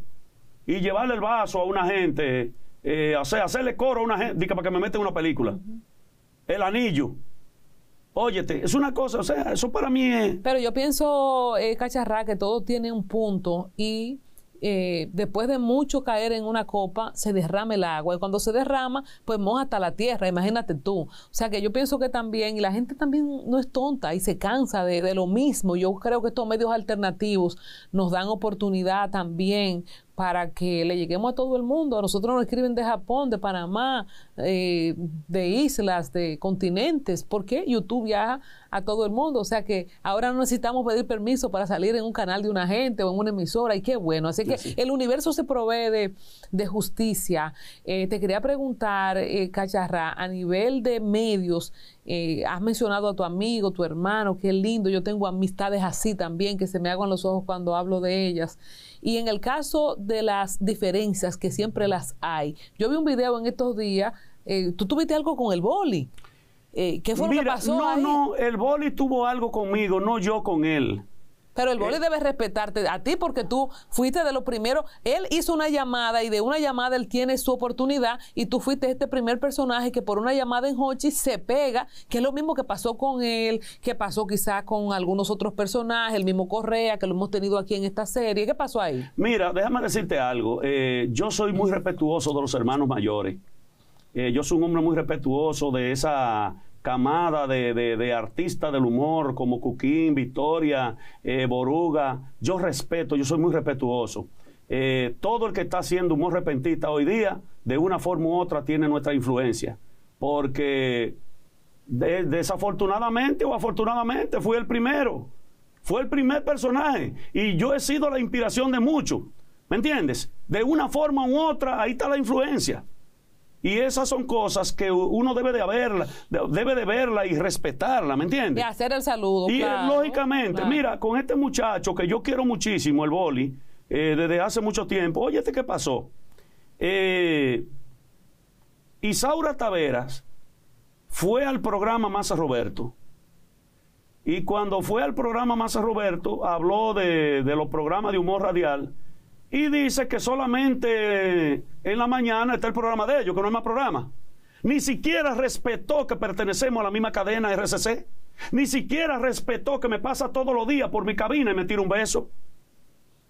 y llevarle el vaso a una gente, eh, hacerle coro a una gente, para que me meten una película. El anillo. Óyete, es una cosa, o sea, eso para mí es... Pero yo pienso, eh, Cacharrá, que todo tiene un punto y eh, después de mucho caer en una copa, se derrama el agua. Y cuando se derrama, pues moja hasta la tierra, imagínate tú. O sea que yo pienso que también, y la gente también no es tonta y se cansa de, de lo mismo. Yo creo que estos medios alternativos nos dan oportunidad también para que le lleguemos a todo el mundo. A nosotros nos escriben de Japón, de Panamá, eh, de islas, de continentes, porque YouTube viaja a todo el mundo. O sea que ahora no necesitamos pedir permiso para salir en un canal de una gente o en una emisora, y qué bueno. Así que el universo se provee de, justicia. Eh, te quería preguntar, eh, Cacharra, a nivel de medios, eh, has mencionado a tu amigo, tu hermano, qué lindo. Yo tengo amistades así también, que se me hagan los ojos cuando hablo de ellas. Y en el caso de las diferencias, que siempre las hay, yo vi un video en estos días, eh, tú tuviste algo con el boli. Eh, ¿Qué fue lo que pasó? No, no, el boli tuvo algo conmigo, no yo con él. Pero el eh. boli debe respetarte a ti porque tú fuiste de los primeros. Él hizo una llamada y de una llamada él tiene su oportunidad y tú fuiste este primer personaje que por una llamada en Hochi se pega, que es lo mismo que pasó con él, que pasó quizás con algunos otros personajes, el mismo Correa, que lo hemos tenido aquí en esta serie. ¿Qué pasó ahí? Mira, déjame decirte algo. Eh, yo soy muy respetuoso de los hermanos mayores. Eh, yo soy un hombre muy respetuoso de esa camada de, artistas del humor como Cuquín, Victoria, eh, Boruga. Yo respeto, yo soy muy respetuoso. Eh, todo el que está haciendo humor repentista hoy día, de una forma u otra, tiene nuestra influencia. Porque desafortunadamente o afortunadamente fui el primero. Fue el primer personaje y yo he sido la inspiración de muchos. ¿Me entiendes? De una forma u otra, ahí está la influencia. Y esas son cosas que uno debe de haberla, debe de verla y respetarla, ¿me entiendes? Y hacer el saludo. Y eh, lógicamente, mira, con este muchacho que yo quiero muchísimo, el boli, eh, desde hace mucho tiempo, oye, ¿este ¿qué pasó? Eh, Isaura Taveras fue al programa a Roberto. Y cuando fue al programa Massa Roberto, habló de los programas de humor radial y dice que solamente en la mañana está el programa de ellos, que no hay más programa. Ni siquiera respetó que pertenecemos a la misma cadena RCC. Ni siquiera respetó que me pasa todos los días por mi cabina y me tira un beso.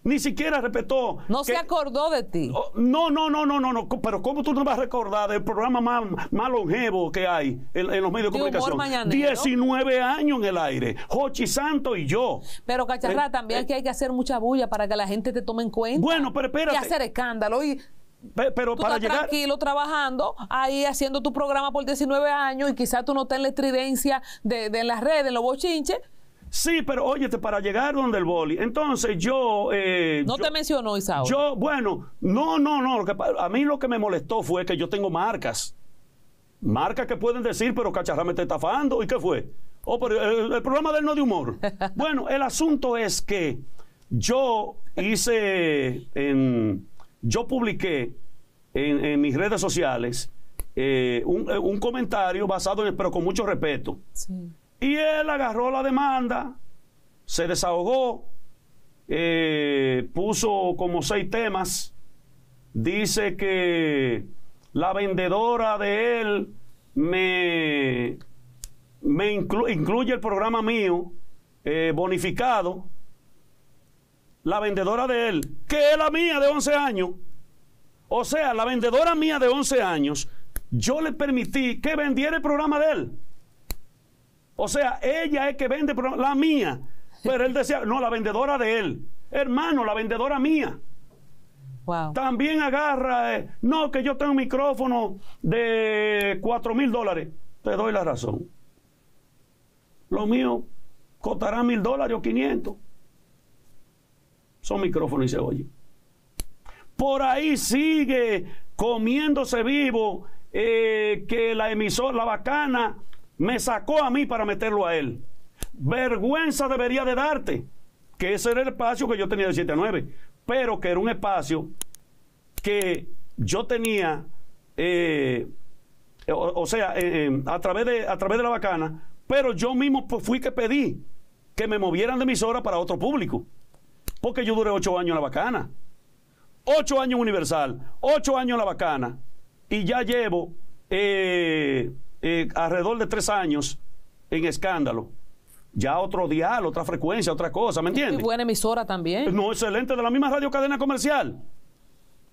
Ni siquiera respetó. No se acordó de ti. Oh, no, no, no, no, no, no. Pero ¿cómo tú no vas a recordar el programa más, más longevo que hay en, los medios de, comunicación? 19 años en el aire. Jochi Santo y yo. Pero, Cacharra, eh, también eh. que hay que hacer mucha bulla para que la gente te tome en cuenta. Bueno, pero espérate. Y hacer escándalo. Y pero para estás llegar... tranquilo trabajando ahí haciendo tu programa por 19 años y quizás tú no estés en la estridencia de, de las redes, en los bochinches Sí, pero óyete, para llegar donde el boli. Entonces yo. Eh, no te mencionó Isao. Yo, bueno, no, no, no. a mí lo que me molestó fue que yo tengo marcas. Marcas que pueden decir, pero Cacharra me está estafando. ¿Y qué fue? Oh, el, problema programa no de humor. [LAUGHS] bueno, el asunto es que yo hice. En, yo publiqué en, mis redes sociales eh, eh, un, comentario basado en. pero con mucho respeto. Sí y él agarró la demanda, se desahogó, eh, puso como seis temas, dice que la vendedora de él me, incluye el programa mío eh, bonificado, la vendedora de él, que es la mía de 11 años, o sea, la vendedora mía de 11 años, yo le permití que vendiera el programa de él. O sea, ella es que vende la mía. Pero él decía, no, la vendedora de él. Hermano, la vendedora mía. También agarra, eh, no, que yo tengo un micrófono de 4 mil dólares. Te doy la razón. Lo mío costará mil dólares o 500. Son micrófonos y se oye. Por ahí sigue comiéndose vivo eh, que la emisora, la bacana, me sacó a mí para meterlo a él. Vergüenza debería de darte, que ese era el espacio que yo tenía de 7 a 9, pero que era un espacio que yo tenía, eh, o, sea, eh, eh, a, través de, a través de la bacana, pero yo mismo fui que pedí que me movieran de emisora para otro público, porque yo duré 8 años en la bacana, 8 años Universal, 8 años en la bacana, y ya llevo... Eh, alrededor de tres años en escándalo. Ya otro dial, otra frecuencia, otra cosa, ¿me entiendes? Y buena emisora también. No, excelente, de la misma radio cadena comercial.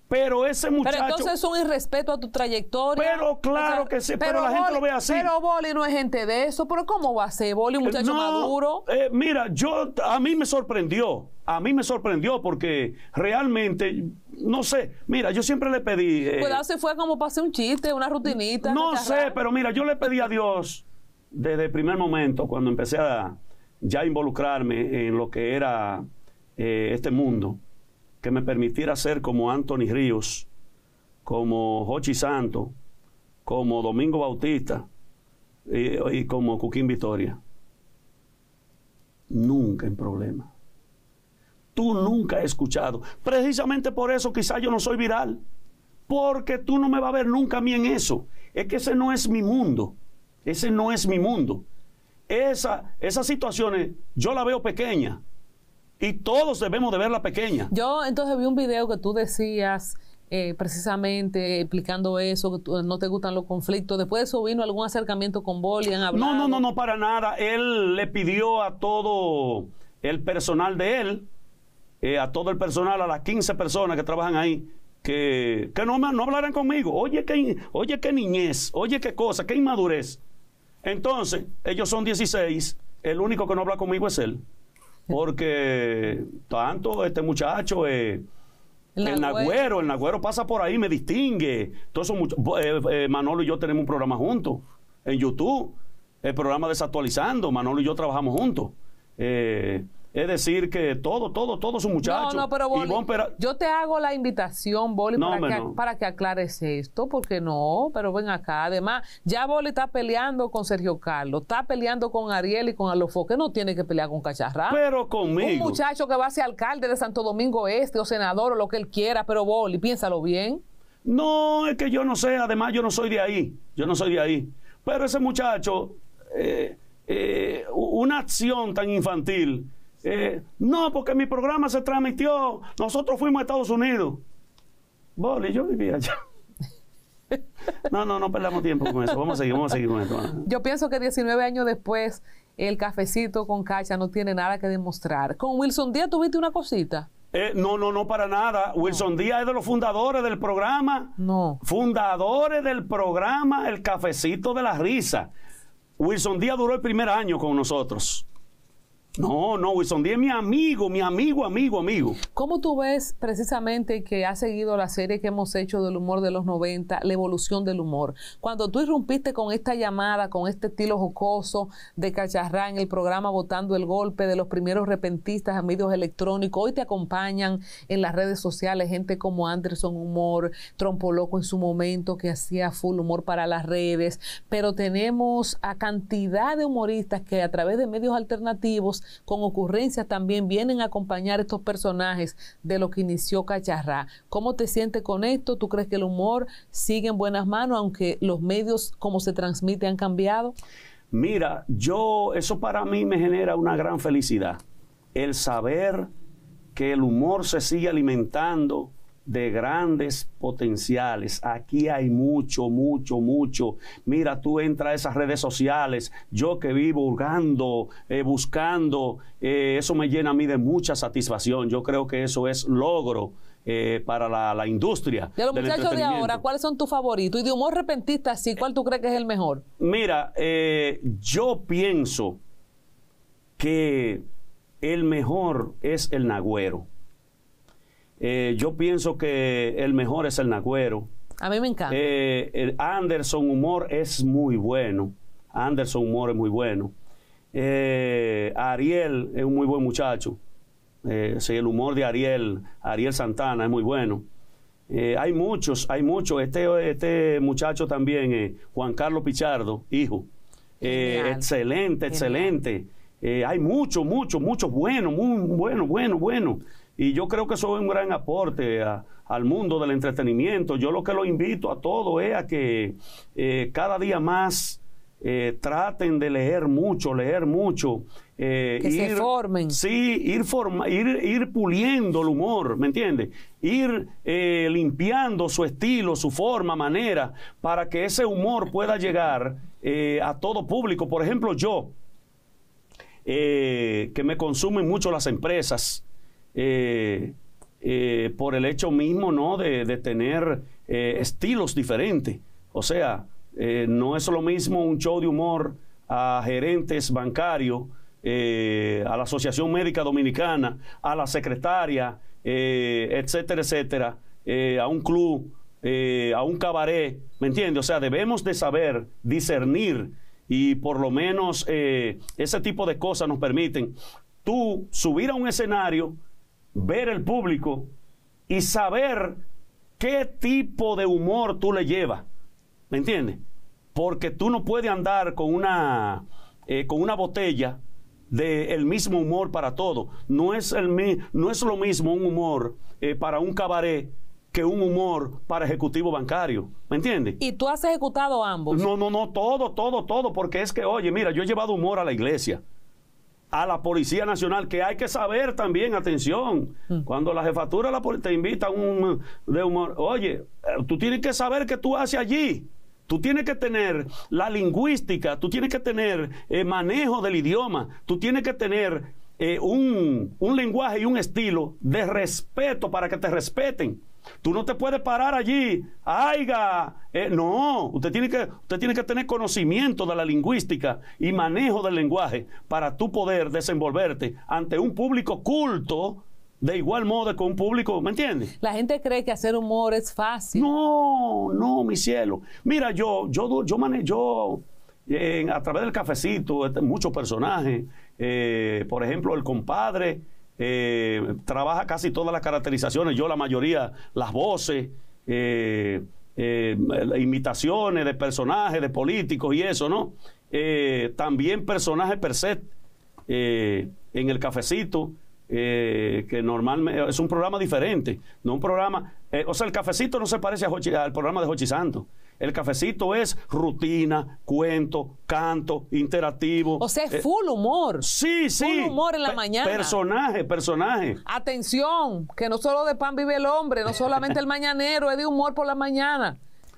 Pero ese muchacho. Pero entonces es un irrespeto a tu trayectoria. Pero claro que sí, pero, la gente lo ve así. Pero Boli no es gente de eso. Pero ¿cómo va a ser Boli, un muchacho no, maduro? Eh, mira, yo a mí me sorprendió. A mí me sorprendió porque realmente, no sé. Mira, yo siempre le pedí. Eh, Cuidado fue como hacer un chiste, una rutinita. No sé, pero mira, yo le pedí a Dios desde el primer momento, cuando empecé a ya involucrarme en lo que era eh, este mundo que me permitiera ser como Anthony Ríos, como Jochi Santo, como Domingo Bautista y, como Cuquín Victoria. Nunca en problema. Tú nunca has escuchado. Precisamente por eso quizás yo no soy viral. Porque tú no me vas a ver nunca a mí en eso. Es que ese no es mi mundo. Ese no es mi mundo. Esa, esas situaciones yo la veo pequeña. Y todos debemos de verla pequeña. Yo entonces vi un video que tú decías eh, precisamente explicando eso, que no te gustan los conflictos. Después de eso vino algún acercamiento con Boli, No, no, no, no, para nada. Él le pidió a todo el personal de él, eh, a todo el personal, a las 15 personas que trabajan ahí, que, que no, no hablaran conmigo. Oye qué, oye, qué niñez, oye, qué cosa, qué inmadurez. Entonces, ellos son 16, el único que no habla conmigo es él. Porque tanto este muchacho, eh, el, Nagüero. el Nagüero pasa por ahí, me distingue. Eh, eh, Manolo y yo tenemos un programa juntos en YouTube, el programa Desactualizando. Manolo y yo trabajamos juntos. Eh, es decir, que todo, todo, todo su muchacho. No, no, pero Boli, yo te hago la invitación, Boli, para, que, aclares esto, porque no, pero ven acá. Además, ya Boli está peleando con Sergio Carlos, está peleando con Ariel y con Alofo, que no tiene que pelear con Cacharra. Pero conmigo. Un muchacho que va a ser alcalde de Santo Domingo Este o senador o lo que él quiera, pero Boli, piénsalo bien. No, es que yo no sé, además yo no soy de ahí, yo no soy de ahí. Pero ese muchacho, eh, eh, una acción tan infantil eh, no, porque mi programa se transmitió. Nosotros fuimos a Estados Unidos. Boli, yo vivía allá. [LAUGHS] No, no, no perdamos tiempo con eso. Vamos a seguir, vamos a seguir con esto. ¿ah? Yo pienso que 19 años después, el cafecito con Cacha no tiene nada que demostrar. Con Wilson Díaz tuviste una cosita. Eh, no, no, no, para nada. Wilson Díaz es de los fundadores del programa. No. Fundadores del programa El Cafecito de la Risa. Wilson Díaz duró el primer año con nosotros. No, no, Wilson Díaz mi amigo, mi amigo, amigo, amigo. ¿Cómo tú ves precisamente que ha seguido la serie que hemos hecho del humor de los 90, la evolución del humor? Cuando tú irrumpiste con esta llamada, con este estilo jocoso de Cacharrán, en el programa Votando el Golpe de los primeros repentistas a medios electrónicos, hoy te acompañan en las redes sociales gente como Anderson Humor, Trompo Loco en su momento que hacía full humor para las redes, pero tenemos a cantidad de humoristas que a través de medios alternativos con ocurrencias también vienen a acompañar estos personajes de lo que inició Cacharrá. ¿Cómo te sientes con esto? ¿Tú crees que el humor sigue en buenas manos, aunque los medios, como se transmite, han cambiado? Mira, yo, eso para mí me genera una gran felicidad. El saber que el humor se sigue alimentando, de grandes potenciales. Aquí hay mucho, mucho, mucho. Mira, tú entras a esas redes sociales, yo que vivo hurgando, eh, buscando, eh, eso me llena a mí de mucha satisfacción. Yo creo que eso es logro. Eh, para la, industria. De los muchachos de ahora, ¿cuáles son tus favoritos? Y de humor repentista, sí, ¿cuál tú crees que es el mejor? Mira, yo pienso que el mejor es el nagüero. Eh, yo pienso que el mejor es el Nagüero. A mí me encanta. Eh, Anderson Humor es muy bueno. Anderson Humor es muy bueno. Eh, Ariel es un muy buen muchacho. el humor de Ariel, Ariel Santana es muy bueno. hay muchos, hay muchos. Este, este muchacho también, Juan Carlos Pichardo, hijo. excelente, excelente. hay muchos, muchos, muchos buenos, muy bueno, bueno. buenos. Y yo creo que eso es un gran aporte al mundo del entretenimiento. Yo lo que lo invito a todo es a que eh, cada día más eh, traten de leer mucho, leer mucho. Eh, que formen. Sí, ir, ir, ir puliendo el humor, ¿me entiendes? Ir limpiando su estilo, su forma, manera, para que ese humor pueda llegar a todo público. Por ejemplo, yo, que me consumen mucho las empresas, eh, eh, por el hecho mismo ¿no? de, tener eh, estilos diferentes. O sea, no es lo mismo un show de humor a gerentes bancarios, a la Asociación Médica Dominicana, a la secretaria, etcétera, etcétera, a un club, a un cabaret, ¿me entiendes? O sea, debemos de saber discernir y por lo menos ese tipo de cosas nos permiten tú subir a un escenario ver el público y saber qué tipo de humor tú le llevas. ¿Me entiendes? Porque tú no puedes andar con una, eh, con una botella del mismo humor para todo. No es, el, no es lo mismo un humor eh, para un cabaret que un humor para ejecutivo bancario. ¿Me entiendes? ¿Y tú has ejecutado ambos? No, no, no, todo, todo, todo, porque es que, oye, mira, yo he llevado humor a la iglesia a la Policía Nacional, que hay que saber también, atención, mm. cuando la jefatura la, te invita a un, de humor, oye, eh, tú tienes que saber qué tú haces allí. Tú tienes que tener la lingüística, tú tienes que tener el eh, manejo del idioma, tú tienes que tener eh, un, un lenguaje y un estilo de respeto para que te respeten. Tú no te puedes parar allí, aiga. Eh, no, usted tiene, que, usted tiene que tener conocimiento de la lingüística y manejo del lenguaje para tú poder desenvolverte ante un público culto de igual modo que un público, ¿me entiendes? La gente cree que hacer humor es fácil. No, no, mi cielo. Mira, yo, yo, yo manejo eh, a través del cafecito este, muchos personajes. Eh, por ejemplo, el compadre eh, trabaja casi todas las caracterizaciones, yo la mayoría, las voces, eh, eh, imitaciones de personajes, de políticos y eso, ¿no? también personajes per se en el cafecito. que normalmente es un programa diferente, no un programa, o sea, el cafecito no se parece a al programa de Jochi Santos, el cafecito es rutina, cuento, canto, interactivo. O sea, es eh, full humor. Sí, sí. Full humor en la mañana. Personaje, personaje. Atención, que no solo de pan vive el hombre, no solamente el [LAUGHS] mañanero, es de humor por la mañana.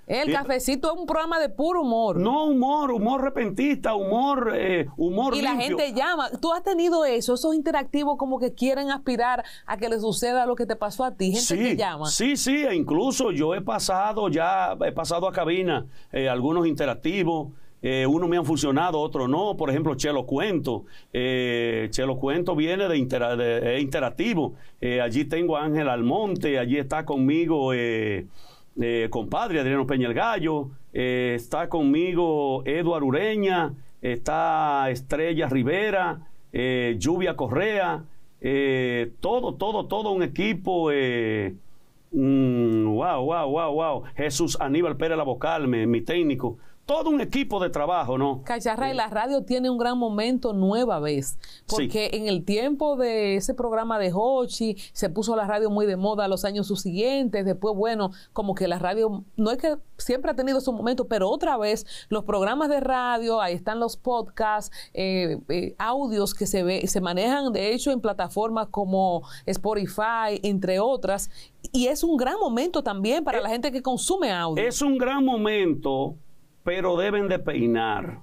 El cafecito es un programa de puro humor. No humor, humor repentista, humor, eh, humor. Y la gente llama. Tú has tenido eso, esos interactivos como que quieren aspirar a que le suceda lo que te pasó a ti. Gente que llama. Sí, sí, e incluso yo he pasado ya, he pasado a cabina eh, algunos interactivos. Eh, uno me han funcionado, otro no. Por ejemplo, Chelo Cuento. Eh, Chelo Cuento viene de, interactivo. allí tengo a Ángel Almonte, allí está conmigo eh, compadre Adriano Peña el Gallo, eh, está conmigo Eduardo Ureña, está Estrella Rivera, eh, Lluvia Correa, todo, todo, todo un equipo. wow, wow, wow, wow. Jesús Aníbal Pérez la vocal, mi técnico todo un equipo de trabajo, ¿no? Cacharra, y eh, la radio tiene un gran momento nueva vez, porque en el tiempo de ese programa de Hochi se puso la radio muy de moda los años subsiguientes, después, bueno, como que la radio, no es que siempre ha tenido su momento, pero otra vez los programas de radio, ahí están los podcasts, eh, eh, audios que se, se manejan de hecho en plataformas como Spotify, entre otras, y es un gran momento también para la gente que consume audio. Es un gran momento pero deben de peinar.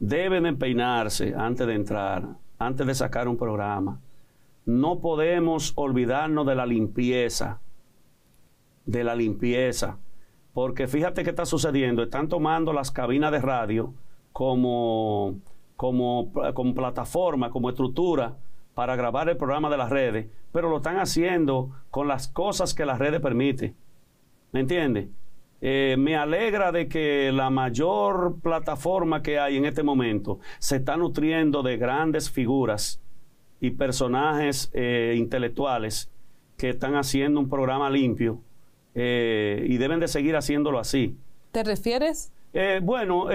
Deben de peinarse antes de entrar, antes de sacar un programa. No podemos olvidarnos de la limpieza, de la limpieza, porque fíjate qué está sucediendo. Están tomando las cabinas de radio como, como, como plataforma, como estructura para grabar el programa de las redes, pero lo están haciendo con las cosas que las redes permiten. ¿Me entiendes? Eh, me alegra de que la mayor plataforma que hay en este momento se está nutriendo de grandes figuras y personajes eh, intelectuales que están haciendo un programa limpio eh, y deben de seguir haciéndolo así. ¿Te refieres? bueno,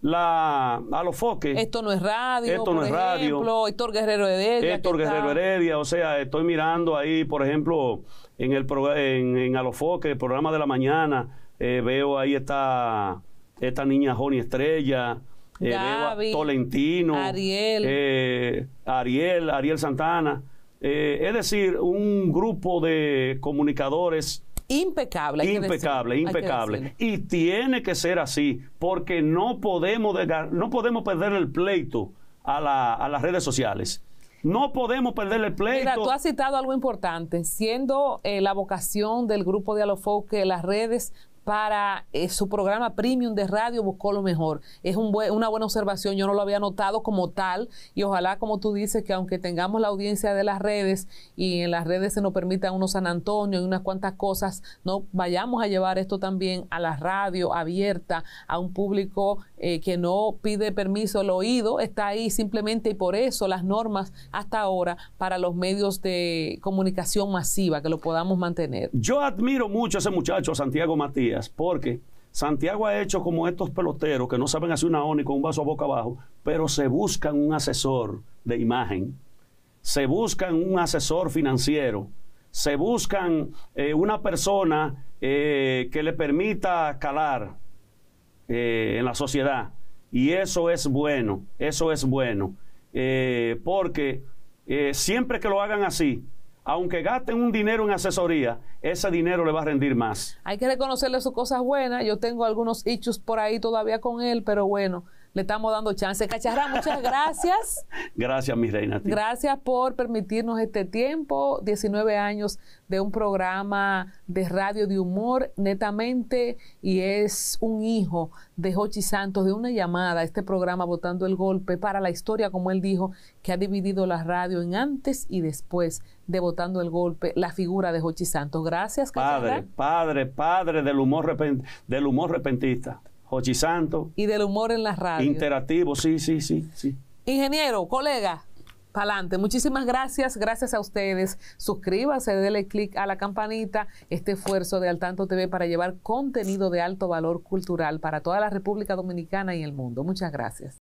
la, a los foques. Esto no es radio. Esto por es ejemplo, Héctor Guerrero Heredia. Héctor Guerrero Heredia. O sea, estoy mirando ahí, por ejemplo, en el pro, en, en Alofoque, el programa de la mañana, eh, veo ahí está esta niña Joni Estrella, eh, Tolentino, eh, Ariel. Ariel, Santana. es decir, un grupo de comunicadores impecable. Impecable, impecable. Y tiene que ser así, porque no podemos, no podemos perder el pleito a, la, a las redes sociales. No podemos perder el pleito. Mira, tú has citado algo importante, siendo eh, la vocación del grupo de Alofoque, que las redes para eh, su programa premium de radio buscó lo mejor. Es un una buena observación, yo no lo había notado como tal y ojalá como tú dices que aunque tengamos la audiencia de las redes y en las redes se nos permita unos San Antonio y unas cuantas cosas, no vayamos a llevar esto también a la radio abierta, a un público eh, que no pide permiso el oído, está ahí simplemente y por eso las normas hasta ahora para los medios de comunicación masiva, que lo podamos mantener. Yo admiro mucho a ese muchacho, Santiago Matías porque Santiago ha hecho como estos peloteros que no saben hacer una ONI con un vaso a boca abajo, pero se buscan un asesor de imagen, se buscan un asesor financiero, se buscan eh, una persona eh, que le permita calar eh, en la sociedad. Y eso es bueno, eso es bueno, porque siempre que lo hagan así, aunque gasten un dinero en asesoría, ese dinero le va a rendir más. Hay que reconocerle sus cosas buenas. Yo tengo algunos hechos por ahí todavía con él, pero bueno, le estamos dando chance. Cacharra, muchas gracias. [LAUGHS] gracias, mi reina. Gracias por permitirnos este tiempo, 19 años de un programa de radio de humor, netamente, y es un hijo de Jochi Santos, de una llamada, este programa Votando el Golpe, para la historia, como él dijo, que ha dividido la radio en antes y después de Votando el Golpe, la figura de Jochi Santos. Gracias, Cacharra. Padre, padre, padre del humor, del humor repentista. Y del humor en las radios. Interactivo, sí, sí, sí, sí. Ingeniero, colega, Pa'lante. Muchísimas gracias, gracias a ustedes. Suscríbase, denle click a la campanita. Este esfuerzo de Al TV para llevar contenido de alto valor cultural para toda la República Dominicana y el mundo. Muchas gracias.